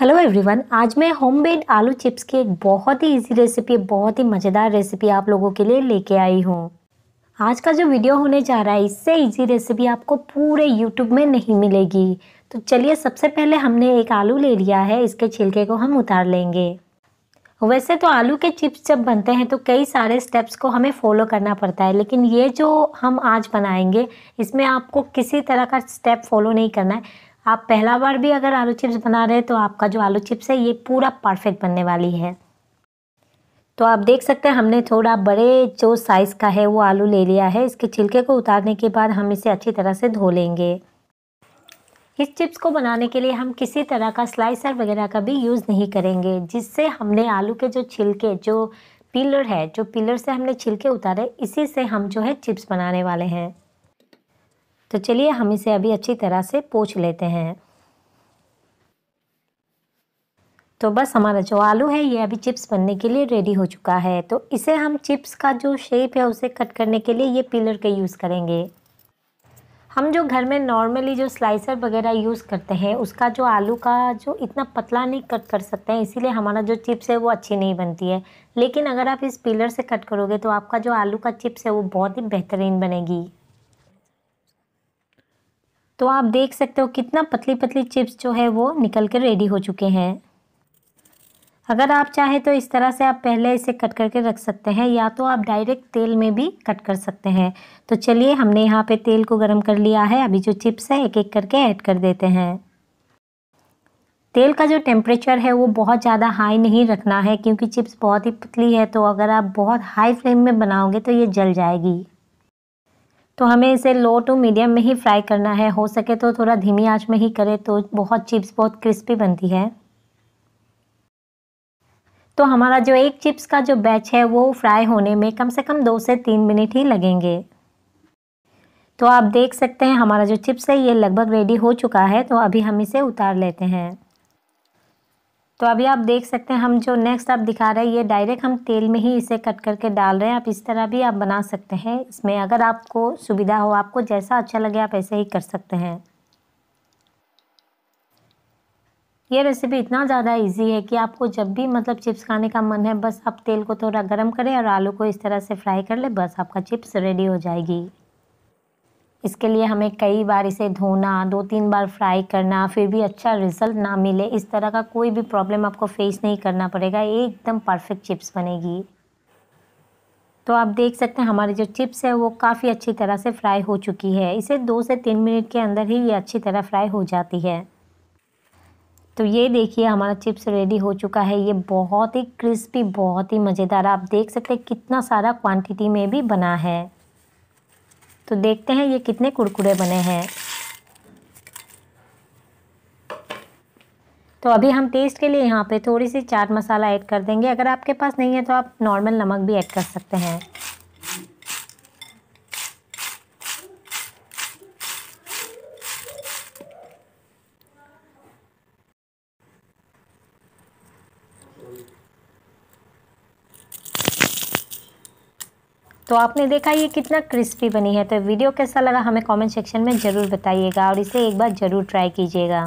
hello everyone आज मैं homemade आलू चिप्स की एक बहुत ही इजी रेसिपी बहुत ही मज़ेदार रेसिपी आप लोगों के लिए लेके आई हूँ आज का जो वीडियो होने जा रहा है इससे इजी रेसिपी आपको पूरे यूट्यूब में नहीं मिलेगी तो चलिए सबसे पहले हमने एक आलू ले लिया है इसके छिलके को हम उतार लेंगे वैसे तो आलू के चिप्स जब बनते हैं तो कई सारे स्टेप्स को हमें फॉलो करना पड़ता है लेकिन ये जो हम आज बनाएंगे इसमें आपको किसी तरह का स्टेप फॉलो नहीं करना है आप पहला बार भी अगर आलू चिप्स बना रहे हैं तो आपका जो आलू चिप्स है ये पूरा परफेक्ट बनने वाली है तो आप देख सकते हैं हमने थोड़ा बड़े जो साइज़ का है वो आलू ले लिया है इसके छिलके को उतारने के बाद हम इसे अच्छी तरह से धो लेंगे इस चिप्स को बनाने के लिए हम किसी तरह का स्लाइसर वगैरह का भी यूज़ नहीं करेंगे जिससे हमने आलू के जो छिलके जो पिलर है जो पिलर से हमने छिलके उतारे इसी से हम जो है चिप्स बनाने वाले हैं तो चलिए हम इसे अभी अच्छी तरह से पोछ लेते हैं तो बस हमारा जो आलू है ये अभी चिप्स बनने के लिए रेडी हो चुका है तो इसे हम चिप्स का जो शेप है उसे कट करने के लिए ये पिलर का यूज़ करेंगे हम जो घर में नॉर्मली जो स्लाइसर वगैरह यूज़ करते हैं उसका जो आलू का जो इतना पतला नहीं कट कर सकते हैं इसीलिए हमारा जो चिप्स है वो अच्छी नहीं बनती है लेकिन अगर आप इस पिलर से कट करोगे तो आपका जो आलू का चिप्स है वो बहुत ही बेहतरीन बनेगी तो आप देख सकते हो कितना पतली पतली चिप्स जो है वो निकल कर रेडी हो चुके हैं अगर आप चाहे तो इस तरह से आप पहले इसे कट करके रख सकते हैं या तो आप डायरेक्ट तेल में भी कट कर सकते हैं तो चलिए हमने यहाँ पे तेल को गर्म कर लिया है अभी जो चिप्स है एक एक करके ऐड कर देते हैं तेल का जो टेम्परेचर है वो बहुत ज़्यादा हाई नहीं रखना है क्योंकि चिप्स बहुत ही पतली है तो अगर आप बहुत हाई फ्लेम में बनाओगे तो ये जल जाएगी तो हमें इसे लो टू मीडियम में ही फ्राई करना है हो सके तो थोड़ा धीमी आंच में ही करें तो बहुत चिप्स बहुत क्रिस्पी बनती है तो हमारा जो एक चिप्स का जो बैच है वो फ्राई होने में कम से कम दो से तीन मिनट ही लगेंगे तो आप देख सकते हैं हमारा जो चिप्स है ये लगभग रेडी हो चुका है तो अभी हम इसे उतार लेते हैं तो अभी आप देख सकते हैं हम जो नेक्स्ट आप दिखा रहे हैं ये डायरेक्ट हम तेल में ही इसे कट करके डाल रहे हैं आप इस तरह भी आप बना सकते हैं इसमें अगर आपको सुविधा हो आपको जैसा अच्छा लगे आप ऐसे ही कर सकते हैं ये रेसिपी इतना ज़्यादा इजी है कि आपको जब भी मतलब चिप्स खाने का मन है बस आप तेल को थोड़ा गर्म करें और आलू को इस तरह से फ्राई कर ले बस आपका चिप्स रेडी हो जाएगी इसके लिए हमें कई बार इसे धोना दो तीन बार फ्राई करना फिर भी अच्छा रिज़ल्ट ना मिले इस तरह का कोई भी प्रॉब्लम आपको फेस नहीं करना पड़ेगा एकदम परफेक्ट चिप्स बनेगी तो आप देख सकते हैं हमारी जो चिप्स है वो काफ़ी अच्छी तरह से फ्राई हो चुकी है इसे दो से तीन मिनट के अंदर ही ये अच्छी तरह फ्राई हो जाती है तो ये देखिए हमारा चिप्स रेडी हो चुका है ये बहुत ही क्रिस्पी बहुत ही मज़ेदार आप देख सकते हैं कितना सारा क्वांटिटी में भी बना है तो देखते हैं ये कितने कुरकुरे बने हैं तो अभी हम टेस्ट के लिए यहाँ पे थोड़ी सी चाट मसाला ऐड कर देंगे अगर आपके पास नहीं है तो आप नॉर्मल नमक भी ऐड कर सकते हैं तो आपने देखा ये कितना क्रिस्पी बनी है तो वीडियो कैसा लगा हमें कमेंट सेक्शन में ज़रूर बताइएगा और इसे एक बार ज़रूर ट्राई कीजिएगा